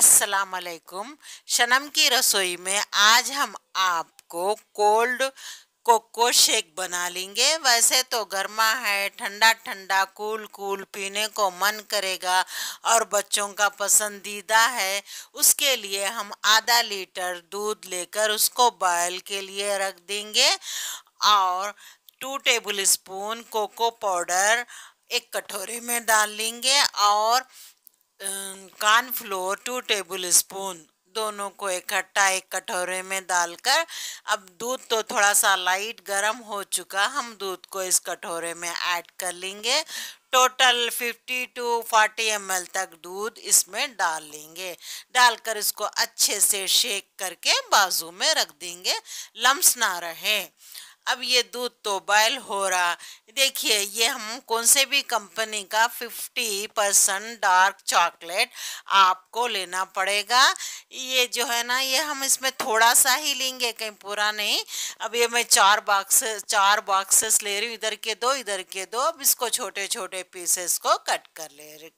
अस्सलाम वालेकुम शनम की रसोई में आज हम आपको कोल्ड कोको शेक बना लेंगे वैसे तो गर्मा है ठंडा ठंडा कूल कूल पीने को मन करेगा और बच्चों का पसंदीदा है उसके लिए हम आधा लीटर दूध लेकर उसको बॉयल के लिए रख देंगे और two tablespoon cocoa powder एक कटोरे में डाल लेंगे और cornflour two tablespoon दोनों को इकट्ठा एक, एक कटोरे में डालकर अब दूध तो थोड़ा सा लाइट गर्म हो चुका हम दूध को इस कटोरे में ऐड कर लेंगे टोटल 50 टू 40 एम तक दूध इसमें डाल लेंगे डालकर इसको अच्छे से शेक करके बाजू में रख देंगे लम्स ना रहे अब ये दूध तो बॉयल हो रहा देखिए ये हम कौन से भी कंपनी का 50 परसेंट डार्क चॉकलेट आपको लेना पड़ेगा ये जो है ना ये हम इसमें थोड़ा सा ही लेंगे कहीं पूरा नहीं अब ये मैं चार बॉक्स चार बॉक्सेस ले रही हूँ इधर के दो इधर के दो अब इसको छोटे छोटे पीसेस को कट कर ले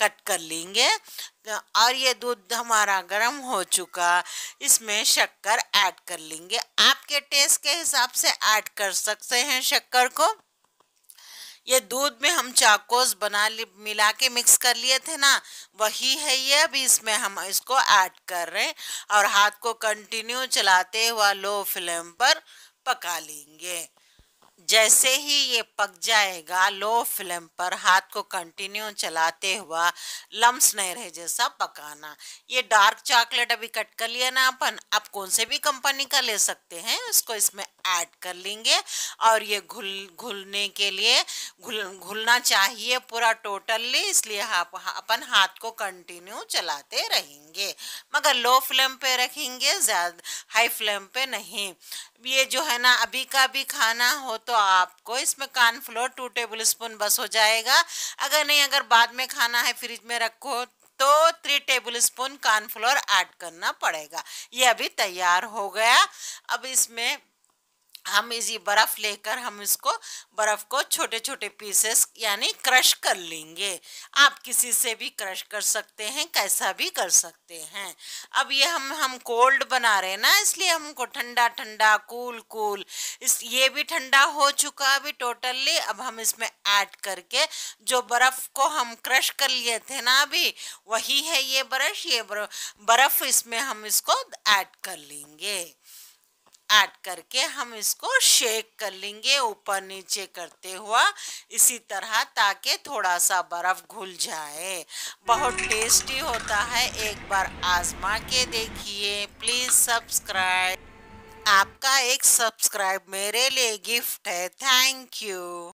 कट कर लेंगे और ये दूध हमारा गर्म हो चुका इसमें शक्कर ऐड कर लेंगे आपके टेस्ट के हिसाब से ऐड कर सकते हैं शक्कर को ये दूध में हम चाकोस बना मिला के मिक्स कर लिए थे ना वही है ये अभी इसमें हम इसको ऐड कर रहे हैं और हाथ को कंटिन्यू चलाते हुआ लो फ्लेम पर पका लेंगे जैसे ही ये पक जाएगा लो फ्लेम पर हाथ को कंटिन्यू चलाते हुआ लम्स नहीं रहे जैसा पकाना ये डार्क चॉकलेट अभी कट कर लिया ना अपन आप कौन से भी कंपनी का ले सकते हैं इसको इसमें ऐड कर लेंगे और ये घुल घुलने के लिए घुल घुलना चाहिए पूरा टोटली इसलिए आप अपन हाथ को कंटिन्यू चलाते रहेंगे मगर लो फ्लेम पे रखेंगे ज़्यादा हाई फ्लेम पे नहीं ये जो है ना अभी का भी खाना हो तो आपको इसमें कॉर्नफ्लोर टू टेबल स्पून बस हो जाएगा अगर नहीं अगर बाद में खाना है फ्रिज में रखो तो three tablespoon cornflour add करना पड़ेगा ये अभी तैयार हो गया अब इसमें हम इसी बर्फ़ लेकर हम इसको बर्फ़ को छोटे छोटे पीसेस यानी क्रश कर लेंगे आप किसी से भी क्रश कर सकते हैं कैसा भी कर सकते हैं अब ये हम हम कोल्ड बना रहे हैं ना इसलिए हमको ठंडा ठंडा कूल कूल इस ये भी ठंडा हो चुका अभी टोटली अब हम इसमें ऐड करके जो बर्फ़ को हम क्रश कर लिए थे ना अभी वही है ये ब्रश ये बर्फ़ इसमें हम इसको ऐड कर लेंगे ऐड करके हम इसको शेक कर लेंगे ऊपर नीचे करते हुआ इसी तरह ताकि थोड़ा सा बर्फ़ घुल जाए बहुत टेस्टी होता है एक बार आजमा के देखिए प्लीज़ सब्सक्राइब आपका एक सब्सक्राइब मेरे लिए गिफ्ट है थैंक यू